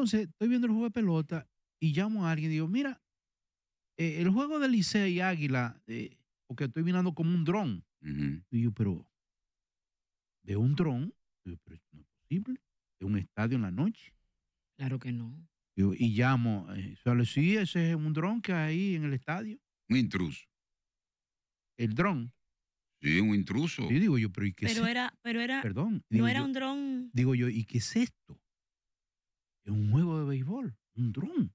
Entonces, estoy viendo el juego de pelota y llamo a alguien y digo, mira, eh, el juego de Licea y Águila, eh, porque estoy mirando como un dron. Y yo, pero ¿de un dron, y yo, pero no es posible, ¿De un estadio en la noche. Claro que no. Y, llamo, eh, sí, ese es un dron que hay en el estadio. Un intruso. El dron. Sí, un intruso. Y digo yo, pero ¿y qué pero era, Pero era, perdón. No era un dron. Digo yo, ¿y qué es esto? un juego de béisbol, un dron.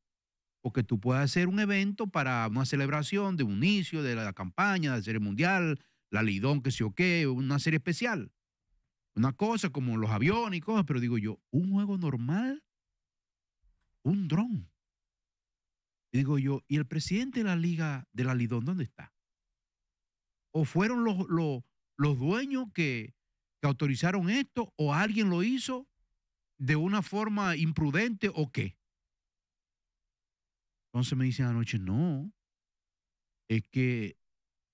Porque tú puedes hacer un evento para una celebración de un inicio de la campaña, de la serie mundial, la Lidón, que sé o qué, una serie especial. Una cosa como los aviones y cosas, pero digo yo, un juego normal, un dron. Digo yo, ¿y el presidente de la liga de la Lidón dónde está? ¿O fueron los, los, dueños que, que autorizaron esto? ¿O alguien lo hizo? de una forma imprudente o qué? Entonces me dicen anoche, no, es que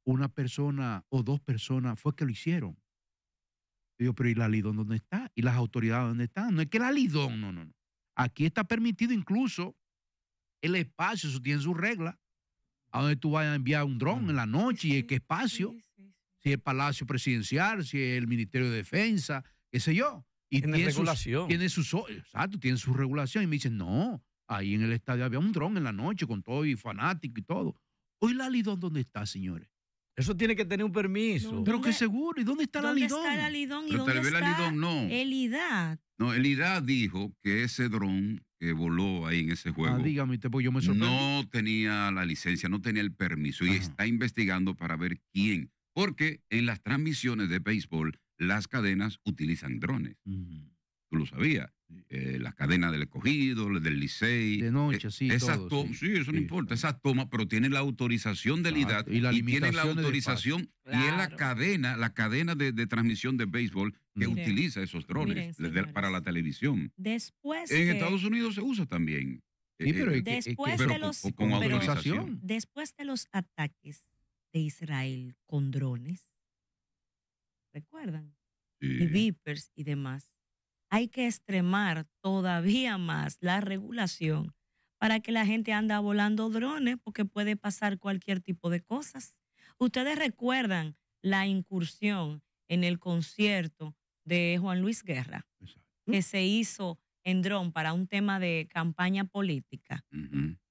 una persona o dos personas fue que lo hicieron. yo, pero ¿y la Lidón dónde está? ¿Y las autoridades dónde están? No es que la Lidón, no, no, no. Aquí está permitido incluso el espacio, eso tiene sus reglas. A donde tú vayas a enviar un dron en la mm. noche y qué espacio. si es Palacio Presidencial, si es el Ministerio de Defensa, qué sé yo. Y tiene, regulación. tiene exacto, tiene su regulación. Y me dicen, no, ahí en el estadio había un dron en la noche con todo y fanático y todo. Hoy la Lidón, ¿dónde está, señores? Eso tiene que tener un permiso. pero qué seguro. ¿Y dónde está la Lidón? ¿Dónde está la Lidón? ¿Y dónde tal vez la no. El No, dijo que ese dron que voló ahí en ese juego. Ah, dígame, yo me No tenía la licencia, no tenía el permiso y está investigando para ver quién. Porque en las transmisiones de béisbol las cadenas utilizan drones. Tú lo sabías. la eh, las cadenas del escogido, del Licey. De noche, eh, sí. Esas sí. eso no importa. Esas tomas, pero tienen la autorización del la y, tienen la autorización y es la cadena, la cadena de, transmisión de béisbol que utiliza esos drones para la televisión. Después. En Estados Unidos se usa también. Sí, eh, pero después, de con, autorización. después de los ataques de Israel con drones, ¿recuerdan? y vipers y demás. Hay que extremar todavía más la regulación para que la gente anda volando drones porque puede pasar cualquier tipo de cosas. Ustedes recuerdan la incursión en el concierto de Juan Luis Guerra, que se hizo en dron para un tema de campaña política.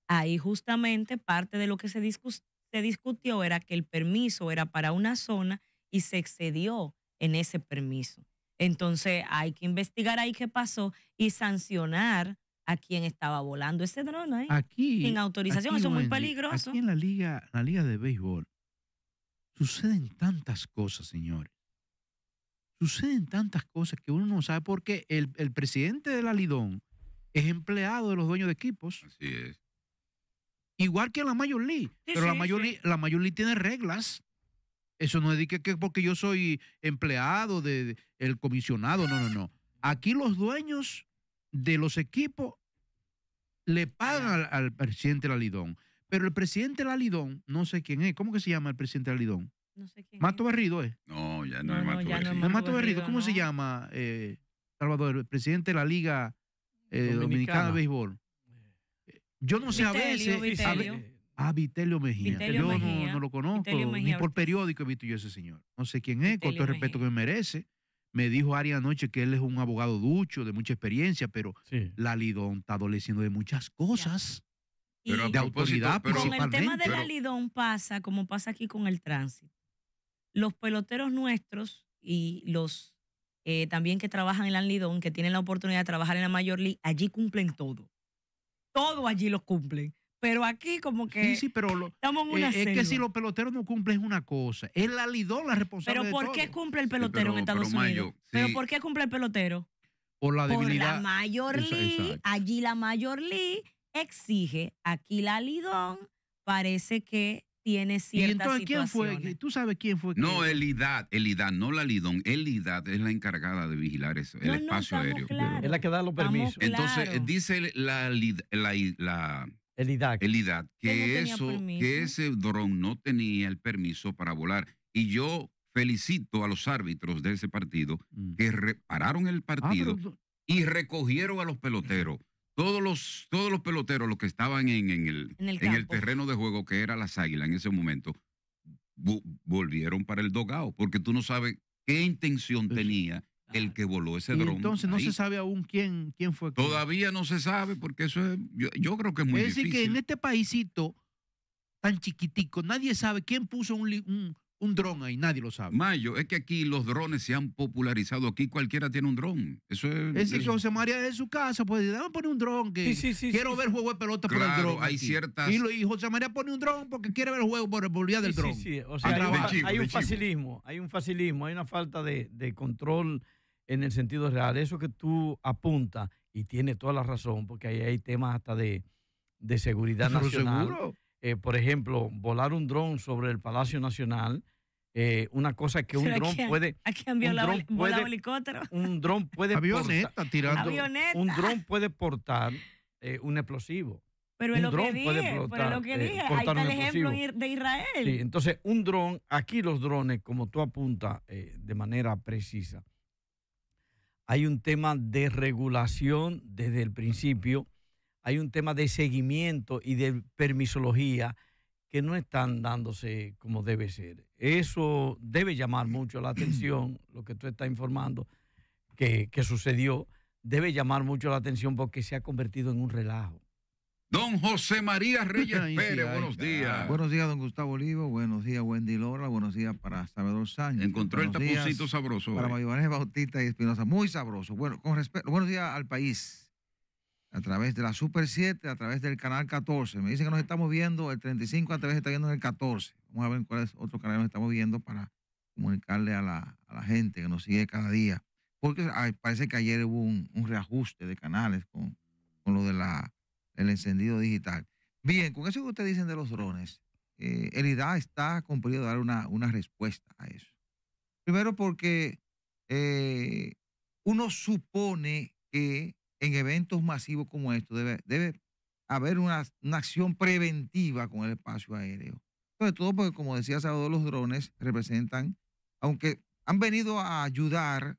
Ahí justamente parte de lo que se discutió era que el permiso era para una zona y se excedió en ese permiso. Entonces hay que investigar ahí qué pasó y sancionar a quien estaba volando ese dron ahí. Aquí. Sin autorización, eso es muy peligroso. Aquí en la liga, la liga de béisbol suceden tantas cosas, señores. Suceden tantas cosas que uno no sabe porque el, el presidente de la Lidón es empleado de los dueños de equipos. Así es. Igual que la Major League. pero la, Major la Major League tiene reglas eso no es que, porque yo soy empleado del de, el comisionado, no, no, no. Aquí los dueños de los equipos le pagan al, presidente Lalidón. Pero el presidente Lalidón, no sé quién es, ¿cómo que se llama el presidente Lalidón? No sé quién Mato Barrido es. No, ya no, es Mato Barrido. Mato ¿cómo se llama, eh, Salvador? El presidente de la Liga eh, Dominicana. de Béisbol. Eh. Yo no sé a veces, Ah, Vitelio Mejía. yo No, lo conozco, ni por periódico he visto yo a ese señor. No sé quién es, con todo el respeto que me merece. Me dijo Ari anoche que él es un abogado ducho, de mucha experiencia, pero la Lidón está adoleciendo de muchas cosas. Y pero de autoridad pero, Con el tema de la Lidón pasa, como pasa aquí con el tránsito. Los peloteros nuestros y los eh, también que trabajan en la Lidón, que tienen la oportunidad de trabajar en la Major League, allí cumplen todo. Todo allí lo cumplen. Pero aquí como que sí, sí, pero estamos en eh, una Es que si los peloteros no cumplen es una cosa. Es la lidón la responsable Pero ¿por qué cumple el pelotero en Estados Unidos? pero ¿por qué cumple el pelotero? Por la debilidad. Por la mayor allí la mayor lee exige, aquí la lidón parece que tiene ciertas ¿Y entonces quién fue? ¿Tú sabes quién fue? No, elidad elidad no la Lidón. El IDAD es la encargada de vigilar eso, el espacio aéreo. Es la que da los permisos. entonces, dice la, la, la, el IDAC. El IDAC, que, eso, que ese dron no tenía el permiso para volar. Y yo felicito a los árbitros de ese partido mm. que repararon el ah, partido y recogieron a los peloteros. Todos los, todos los peloteros, los que estaban en, el, en, el, terreno de juego, que era las águilas en ese momento, volvieron para el dogao, porque tú no sabes qué intención pues tenía el que voló ese dron. Entonces no se sabe aún quién, quién fue. Todavía no se sabe porque eso es, yo, creo que es muy difícil. Es decir, que en este paísito tan chiquitico, nadie sabe quién puso un, un, dron ahí, nadie lo sabe. Mayo, es que aquí los drones se han popularizado, aquí cualquiera tiene un dron. Eso es, es decir, que José María es de su casa, puede vamos poner un dron, que quiero ver juego de pelota por el dron. hay ciertas... Y, José María pone un dron porque quiere ver el juego por, el vía del dron. Sí, sí, o sea, hay, un facilismo, hay un facilismo, hay una falta de, de control en el sentido real. Eso que tú apuntas, y tiene toda la razón, porque ahí hay temas hasta de, seguridad nacional. Eh, por ejemplo, volar un dron sobre el Palacio Nacional, eh, una cosa que un dron puede. Aquí han violado dron puede, helicóptero. Un dron puede. Avioneta, portar, tirando. Un dron puede portar eh, un explosivo. Pero es lo, que dije, pero lo que dije, ahí el ejemplo de Israel. Sí, entonces un dron, aquí los drones, como tú apuntas de manera precisa, hay un tema de regulación desde el principio, hay un tema de seguimiento y de permisología que no están dándose como debe ser. Eso debe llamar mucho la atención, lo que tú estás informando, que, que sucedió, debe llamar mucho la atención porque se ha convertido en un relajo. Don José María Reyes Pérez, buenos días. Buenos días, don Gustavo Olivo. Buenos días, Wendy Lora. Buenos días para Salvador Sánchez. Encontró el tapucito sabroso. Para eh. Mayones Bautista y Espinosa. Muy sabroso. Bueno, con respeto. Buenos días al país. A través de la Super 7, a través del canal 14. Me dicen que nos estamos viendo el 35, a través está viendo el 14. Vamos a ver cuál es canal que nos estamos viendo para comunicarle a la, gente que nos sigue cada día. Porque parece que ayer hubo un, reajuste de canales con lo de la el encendido digital. Bien, con eso que ustedes dicen de los drones, eh, el IDA está cumplido dar una, respuesta a eso. Primero porque eh, uno supone que en eventos masivos como estos debe, debe haber una, acción preventiva con el espacio aéreo. Sobre todo porque, como decía Salvador, los drones representan, aunque han venido a ayudar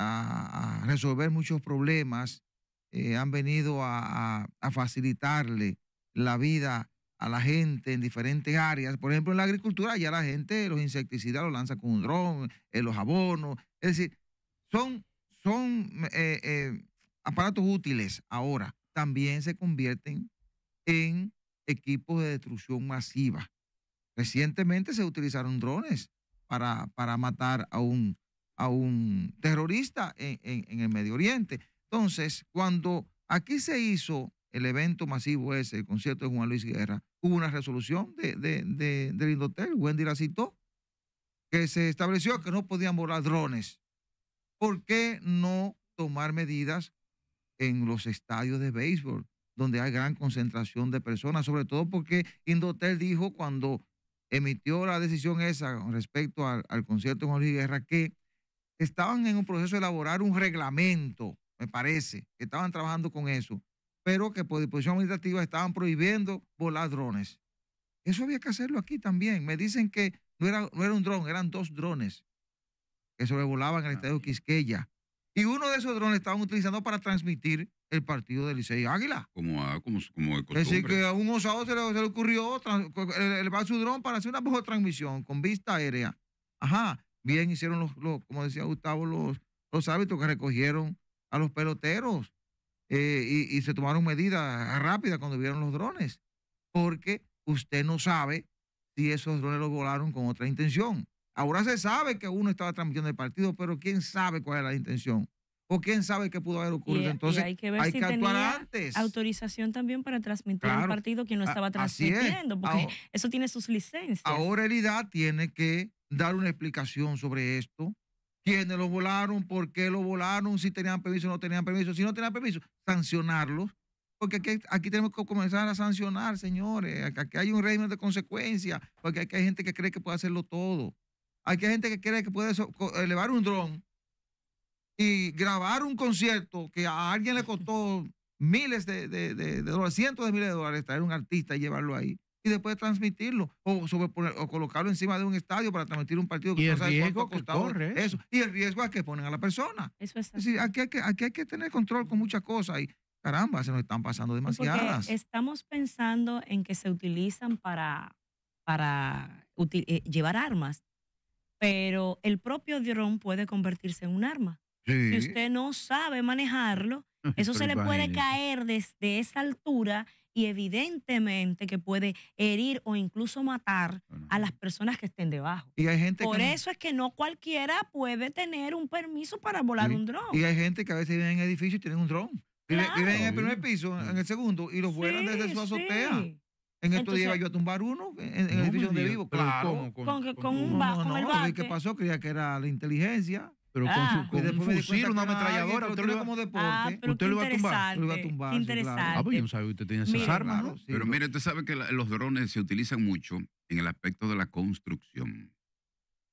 a resolver muchos problemas eh, han venido a, facilitarle la vida a la gente en diferentes áreas. Por ejemplo, en la agricultura ya la gente los insecticidas los lanza con un dron, eh, los abonos. Es decir, son, son mm, eh, aparatos útiles ahora. También se convierten en equipos de destrucción masiva. Recientemente se utilizaron drones para, matar a un, a un terrorista en el Medio Oriente. Entonces, cuando aquí se hizo el evento masivo ese, el concierto de Juan Luis Guerra, hubo una resolución del Indotel, Wendy la citó, que se estableció que no podían volar drones. ¿Por qué no tomar medidas en los estadios de béisbol, donde hay gran concentración de personas? Sobre todo porque Indotel dijo cuando emitió la decisión esa respecto al concierto de Juan Luis Guerra que estaban en un proceso de elaborar un reglamento me parece, que estaban trabajando con eso, pero que por disposición administrativa estaban prohibiendo volar drones. Eso había que hacerlo aquí también. Me dicen que no era, era un dron, eran dos drones que sobrevolaban el ah, estadio Quisqueya. Y uno de esos drones estaban utilizando para transmitir el partido del Licey Águila. Como, como, como de costumbre. Es decir, que a un osado se le, ocurrió le eh, ocurrió elevar su dron para hacer una mejor transmisión con vista aérea. Ajá, bien hicieron los, como decía Gustavo, los, los hábitos que recogieron a los peloteros eh, y, se tomaron medidas rápidas cuando vieron los drones, porque usted no sabe si esos drones los volaron con otra intención. Ahora se sabe que uno estaba transmitiendo el partido, pero quién sabe cuál era la intención. O quién sabe qué pudo haber ocurrido. E, Entonces, hay que ver si tenía Autorización también para transmitir un partido que no estaba transmitiendo, porque eso tiene sus licencias. Ahora el IDA tiene que dar una explicación sobre esto, ¿Quiénes lo volaron? ¿Por qué lo volaron? Si tenían permiso, no tenían permiso. Si no tenían permiso, sancionarlos. Porque aquí, tenemos que comenzar a sancionar, señores. Aquí hay un régimen de consecuencia. Porque aquí hay gente que cree que puede hacerlo todo. Aquí hay gente que cree que puede elevar un dron y grabar un concierto que a alguien le costó miles de, de, de, de dólares, cientos de miles de dólares, traer un artista y llevarlo ahí y después transmitirlo o, colocarlo encima de un estadio para transmitir un partido que y el riesgo que corre eso. y el riesgo es que ponen a la persona. Eso es aquí hay que, tener control con muchas cosas y caramba, se nos están pasando demasiadas. estamos pensando en que se utilizan para, para eh, llevar armas, pero el propio dron puede convertirse en un arma. Si usted no sabe manejarlo, eso se le puede caer desde esa altura y evidentemente que puede herir o incluso matar a las personas que estén debajo. Y hay gente Por eso es que no cualquiera puede tener un permiso para volar un dron. Y hay gente que a veces vive en edificios y tienen un dron. Viven en el primer piso, en el segundo, y lo vuelan desde su azotea. En esto lleva yo a tumbar uno en, el edificio donde vivo. Claro. Con, un, barco. ¿Qué pasó? Creía que era la inteligencia. Pero con, ah. su, un fusil, una ametralladora, usted lo iba como deporte. Ah, usted lo va a tumbar. Lo Interesante. Ah, pues yo no sabía que usted tenía esas armas. pero mire, usted sabe que los drones se utilizan mucho en el aspecto de la construcción.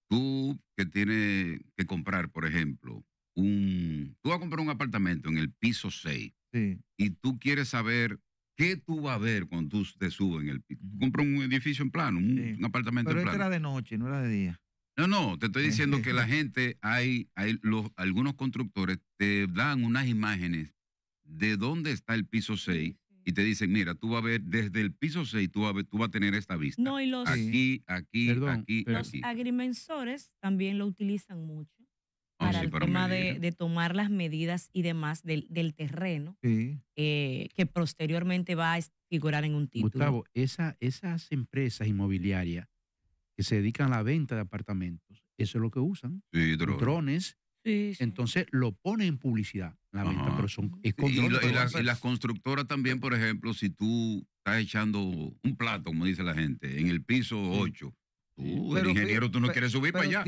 Tú que tienes que comprar, por ejemplo, un. Tú vas a comprar un apartamento en el piso 6. Y tú quieres saber ¿Qué tú vas a ver cuando tú te subes en el piso? Compras un edificio en plano, un, apartamento en este plano. Pero era de noche, no era de día. No, no, te estoy diciendo que la gente, hay, hay los, algunos constructores te dan unas imágenes de dónde está el piso 6 y te dicen, mira, tú vas a ver desde el piso 6, tú vas a, ver, tú vas a tener esta vista. No, y los, aquí, aquí, aquí, Los agrimensores también lo utilizan mucho oh, para el tema de, tomar las medidas y demás del, terreno eh, que posteriormente va a figurar en un título. Gustavo, esas empresas inmobiliarias que se dedican a la venta de apartamentos. Eso es lo que usan. drones. Entonces lo ponen en publicidad, pero son y, las, constructoras también, por ejemplo, si tú estás echando un plato, como dice la gente, en el piso 8. tú, el ingeniero tú no quieres subir para allá.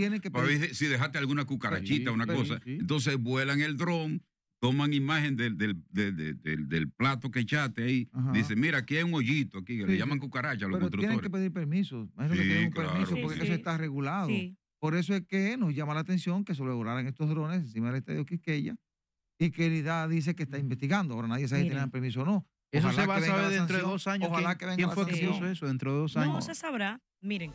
si dejaste alguna cucarachita, una cosa. Entonces vuelan el dron toman imagen del, del, del, del plato que echaste ahí. Dice, mira, aquí hay un hoyito, aquí, le llaman cucaracha a los pero constructores. Tienen que pedir permiso, imagino que tienen un permiso, porque eso está regulado. Por eso es que nos llama la atención que se lograran estos drones encima del estadio Quisqueya y que Herida dice que está investigando. Ahora nadie sabe si tienen permiso o no. eso se va a saber dentro de dos años. Ojalá que, que venga ¿Quién fue que hizo eso dentro de dos años? No se sabrá. Miren,